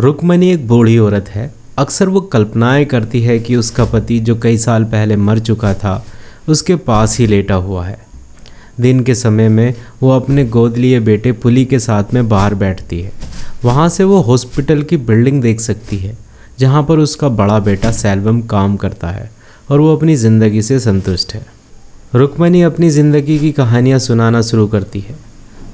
रुकमनी एक बूढ़ी औरत है अक्सर वो कल्पनाएं करती है कि उसका पति जो कई साल पहले मर चुका था उसके पास ही लेटा हुआ है दिन के समय में वो अपने गोद लिए बेटे पुली के साथ में बाहर बैठती है वहाँ से वो हॉस्पिटल की बिल्डिंग देख सकती है जहाँ पर उसका बड़ा बेटा सेल्वम काम करता है और वो अपनी ज़िंदगी से संतुष्ट है रुकमनी अपनी ज़िंदगी की कहानियाँ सुनाना शुरू करती है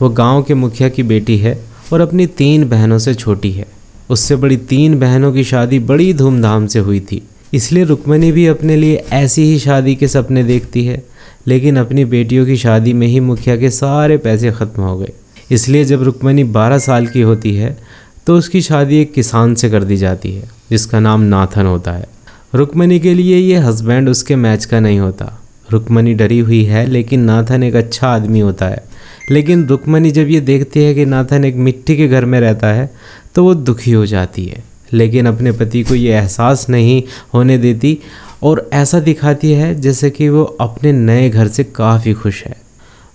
वो गांव के मुखिया की बेटी है और अपनी तीन बहनों से छोटी है उससे बड़ी तीन बहनों की शादी बड़ी धूमधाम से हुई थी इसलिए रुक्मणी भी अपने लिए ऐसी ही शादी के सपने देखती है लेकिन अपनी बेटियों की शादी में ही मुखिया के सारे पैसे ख़त्म हो गए इसलिए जब रुक्मणी 12 साल की होती है तो उसकी शादी एक किसान से कर दी जाती है जिसका नाम नाथन होता है रुक्मणी के लिए ये हस्बैंड उसके मैच का नहीं होता रुक्मणी डरी हुई है लेकिन नाथन एक अच्छा आदमी होता है लेकिन रुक्मणी जब ये देखती है कि नाथन एक मिट्टी के घर में रहता है तो वो दुखी हो जाती है लेकिन अपने पति को ये एहसास नहीं होने देती और ऐसा दिखाती है जैसे कि वो अपने नए घर से काफ़ी खुश है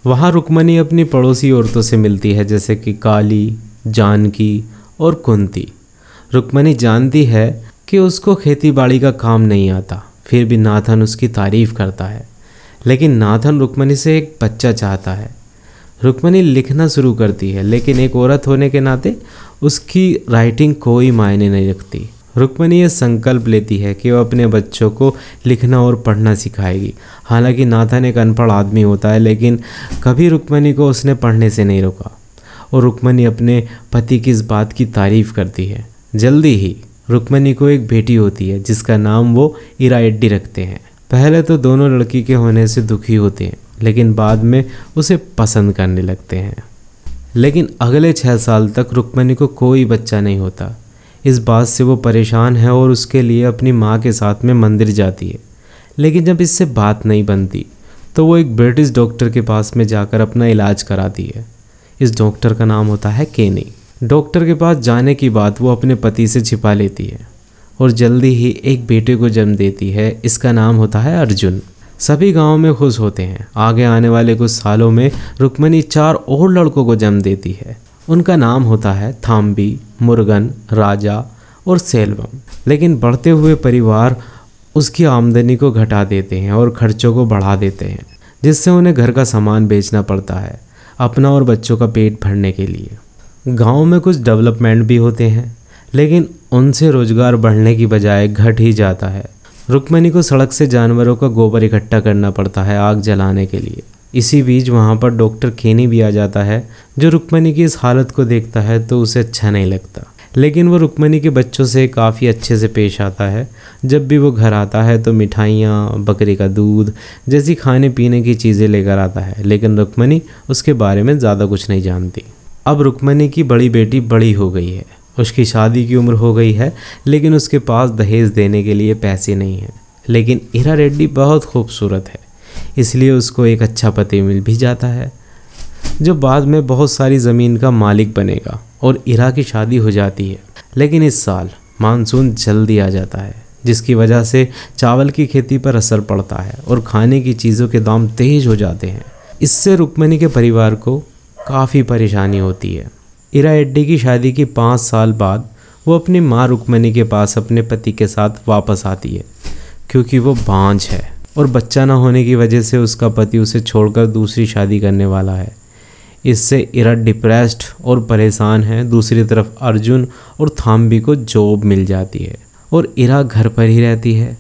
वहाँ रुक्मणी अपनी पड़ोसी औरतों से मिलती है जैसे कि काली जानकी और कुंती रुक्मणी जानती है कि उसको खेती बाड़ी का काम नहीं आता फिर भी नाथन उसकी तारीफ़ करता है लेकिन नाथन रुक्मणी से एक बच्चा चाहता है रुक्मणी लिखना शुरू करती है लेकिन एक औरत होने के नाते उसकी राइटिंग कोई मायने नहीं रखती रुक्मणी यह संकल्प लेती है कि वह अपने बच्चों को लिखना और पढ़ना सिखाएगी हालांकि नाथन एक अनपढ़ आदमी होता है लेकिन कभी रुक्मणी को उसने पढ़ने से नहीं रोका और रुक्मणी अपने पति की इस बात की तारीफ करती है जल्दी ही रुक्मणी को एक बेटी होती है जिसका नाम वो इराइड्डी रखते हैं पहले तो दोनों लड़की के होने से दुखी होते हैं लेकिन बाद में उसे पसंद करने लगते हैं लेकिन अगले छः साल तक रुक्मणी को कोई बच्चा नहीं होता इस बात से वो परेशान है और उसके लिए अपनी माँ के साथ में मंदिर जाती है लेकिन जब इससे बात नहीं बनती तो वो एक ब्रिटिश डॉक्टर के पास में जाकर अपना इलाज कराती है इस डॉक्टर का नाम होता है केनी डॉक्टर के पास जाने की बात वो अपने पति से छिपा लेती है और जल्दी ही एक बेटे को जन्म देती है इसका नाम होता है अर्जुन सभी गांव में खुश होते हैं आगे आने वाले कुछ सालों में रुक्मणी चार और लड़कों को जन्म देती है उनका नाम होता है थाम्बी मुर्गन राजा और सेल्वम लेकिन बढ़ते हुए परिवार उसकी आमदनी को घटा देते हैं और खर्चों को बढ़ा देते हैं जिससे उन्हें घर का सामान बेचना पड़ता है अपना और बच्चों का पेट भरने के लिए गांव में कुछ डेवलपमेंट भी होते हैं लेकिन उनसे रोज़गार बढ़ने की बजाय घट ही जाता है रुक्मणी को सड़क से जानवरों का गोबर इकट्ठा करना पड़ता है आग जलाने के लिए इसी बीच वहाँ पर डॉक्टर खेनी भी आ जाता है जो रुक्मणी की इस हालत को देखता है तो उसे अच्छा नहीं लगता लेकिन वो रुक्मणी के बच्चों से काफ़ी अच्छे से पेश आता है जब भी वो घर आता है तो मिठाइयाँ बकरी का दूध जैसी खाने पीने की चीज़ें लेकर आता है लेकिन रुक्मणी उसके बारे में ज़्यादा कुछ नहीं जानती अब रुक्मणी की बड़ी बेटी बड़ी हो गई है उसकी शादी की उम्र हो गई है लेकिन उसके पास दहेज देने के लिए पैसे नहीं हैं लेकिन इरा रेड्डी बहुत खूबसूरत है इसलिए उसको एक अच्छा पति मिल भी जाता है जो बाद में बहुत सारी ज़मीन का मालिक बनेगा और इरा की शादी हो जाती है लेकिन इस साल मानसून जल्दी आ जाता है जिसकी वजह से चावल की खेती पर असर पड़ता है और खाने की चीज़ों के दाम तेज हो जाते हैं इससे रुक्मणी के परिवार को काफ़ी परेशानी होती है इरा एड्डी की शादी के पाँच साल बाद वो अपनी माँ रुक्मणी के पास अपने पति के साथ वापस आती है क्योंकि वो बांझ है और बच्चा ना होने की वजह से उसका पति उसे छोड़कर दूसरी शादी करने वाला है इससे इरा डिप्रेस्ड और परेशान है दूसरी तरफ अर्जुन और थाम्बी को जॉब मिल जाती है और इरा घर पर ही रहती है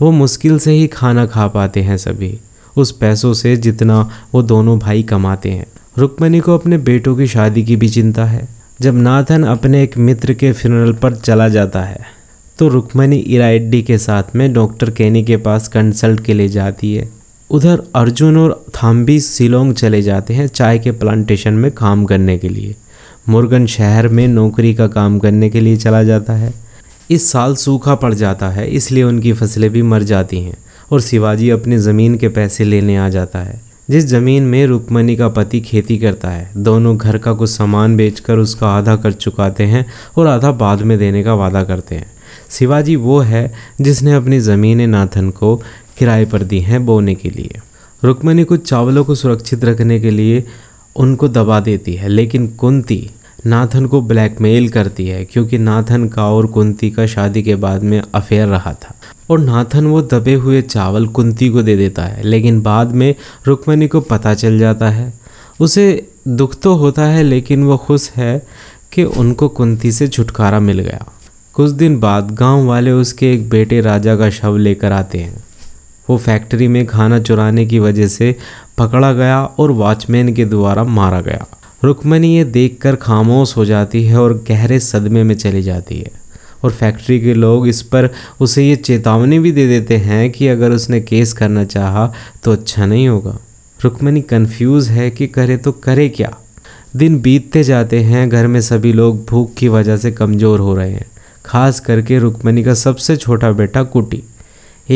वो मुश्किल से ही खाना खा पाते हैं सभी उस पैसों से जितना वो दोनों भाई कमाते हैं रुक्मणी को अपने बेटों की शादी की भी चिंता है जब नाथन अपने एक मित्र के फ्यूनरल पर चला जाता है तो रुक्मणी इराइड्डी के साथ में डॉक्टर केनी के पास कंसल्ट के लिए जाती है उधर अर्जुन और थाम्बी सिलोंग चले जाते हैं चाय के प्लांटेशन में काम करने के लिए मुर्गन शहर में नौकरी का काम करने के लिए चला जाता है इस साल सूखा पड़ जाता है इसलिए उनकी फसलें भी मर जाती हैं और शिवाजी अपनी ज़मीन के पैसे लेने आ जाता है जिस जमीन में रुक्मणी का पति खेती करता है दोनों घर का कुछ सामान बेचकर उसका आधा कर चुकाते हैं और आधा बाद में देने का वादा करते हैं शिवाजी वो है जिसने अपनी ज़मीनें नाथन को किराए पर दी हैं बोने के लिए रुक्मणी कुछ चावलों को सुरक्षित रखने के लिए उनको दबा देती है लेकिन कुंती नाथन को ब्लैकमेल करती है क्योंकि नाथन का और कुंती का शादी के बाद में अफेयर रहा था और नाथन वो दबे हुए चावल कुंती को दे देता है लेकिन बाद में रुक्मणी को पता चल जाता है उसे दुख तो होता है लेकिन वो खुश है कि उनको कुंती से छुटकारा मिल गया कुछ दिन बाद गांव वाले उसके एक बेटे राजा का शव लेकर आते हैं वो फैक्ट्री में खाना चुराने की वजह से पकड़ा गया और वॉचमैन के द्वारा मारा गया रुक्मणी ये देखकर खामोश हो जाती है और गहरे सदमे में चली जाती है और फैक्ट्री के लोग इस पर उसे ये चेतावनी भी दे देते हैं कि अगर उसने केस करना चाहा तो अच्छा नहीं होगा रुक्मणी कंफ्यूज है कि करे तो करे क्या दिन बीतते जाते हैं घर में सभी लोग भूख की वजह से कमज़ोर हो रहे हैं खास करके रुक्मणी का सबसे छोटा बेटा कुटी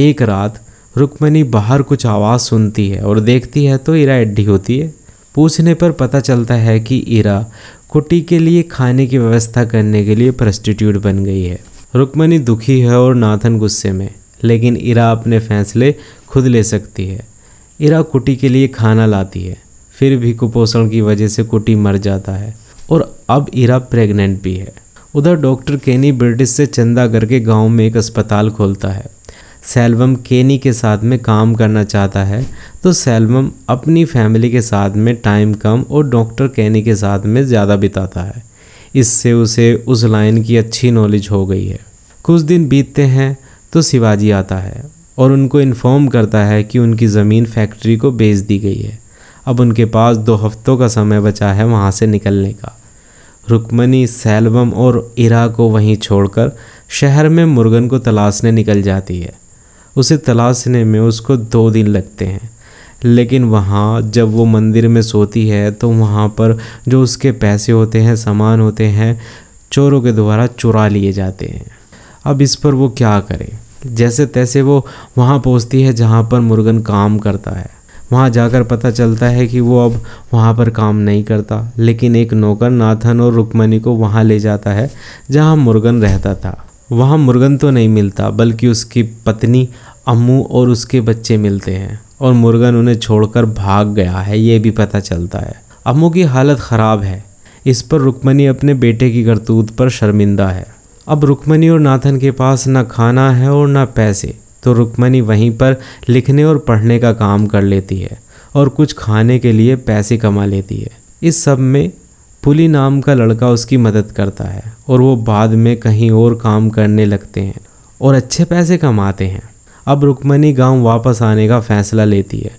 एक रात रुक्मणी बाहर कुछ आवाज़ सुनती है और देखती है तो इरा एड्डी होती है पूछने पर पता चलता है कि इरा कुटी के लिए खाने की व्यवस्था करने के लिए प्रस्टिट्यूट बन गई है रुक्मणी दुखी है और नाथन गुस्से में लेकिन इरा अपने फैसले खुद ले सकती है इरा कुटी के लिए खाना लाती है फिर भी कुपोषण की वजह से कुटी मर जाता है और अब इरा प्रेग्नेंट भी है उधर डॉक्टर केनी ब्रिटिश से चंदा करके गांव में एक अस्पताल खोलता है सेल्वम केनी के साथ में काम करना चाहता है तो सेल्वम अपनी फैमिली के साथ में टाइम कम और डॉक्टर केनी के साथ में ज़्यादा बिताता है इससे उसे उस लाइन की अच्छी नॉलेज हो गई है कुछ दिन बीतते हैं तो शिवाजी आता है और उनको इन्फॉर्म करता है कि उनकी ज़मीन फैक्ट्री को बेच दी गई है अब उनके पास दो हफ्तों का समय बचा है वहाँ से निकलने का रुक्मणी सेल्वम और इरा को वहीं छोड़कर शहर में मुर्गन को तलाशने निकल जाती है उसे तलाशने में उसको दो दिन लगते हैं लेकिन वहाँ जब वो मंदिर में सोती है तो वहाँ पर जो उसके पैसे होते हैं सामान होते हैं चोरों के द्वारा चुरा लिए जाते हैं अब इस पर वो क्या करे जैसे तैसे वो वहाँ पहुँचती है जहाँ पर मुर्गन काम करता है वहाँ जाकर पता चलता है कि वो अब वहाँ पर काम नहीं करता लेकिन एक नौकर नाथन और रुक्मणी को वहाँ ले जाता है जहाँ मुर्गन रहता था वहाँ मुर्गन तो नहीं मिलता बल्कि उसकी पत्नी अम्मू और उसके बच्चे मिलते हैं और मुर्गन उन्हें छोड़कर भाग गया है ये भी पता चलता है अम्मू की हालत ख़राब है इस पर रुक्मनी अपने बेटे की करतूत पर शर्मिंदा है अब रुक्मनी और नाथन के पास ना खाना है और ना पैसे तो रुक्मनी वहीं पर लिखने और पढ़ने का काम कर लेती है और कुछ खाने के लिए पैसे कमा लेती है इस सब में पुली नाम का लड़का उसकी मदद करता है और वो बाद में कहीं और काम करने लगते हैं और अच्छे पैसे कमाते हैं अब रुक्मणी गांव वापस आने का फैसला लेती है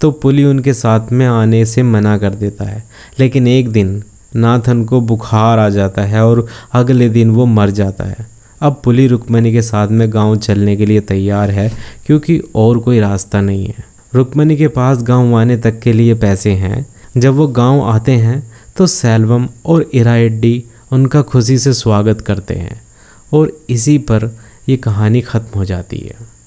तो पुली उनके साथ में आने से मना कर देता है लेकिन एक दिन नाथन को बुखार आ जाता है और अगले दिन वो मर जाता है अब पुली रुक्मणी के साथ में गांव चलने के लिए तैयार है क्योंकि और कोई रास्ता नहीं है रुक्मणी के पास गांव आने तक के लिए पैसे हैं जब वो गांव आते हैं तो सेल्वम और इराइडी उनका खुशी से स्वागत करते हैं और इसी पर ये कहानी ख़त्म हो जाती है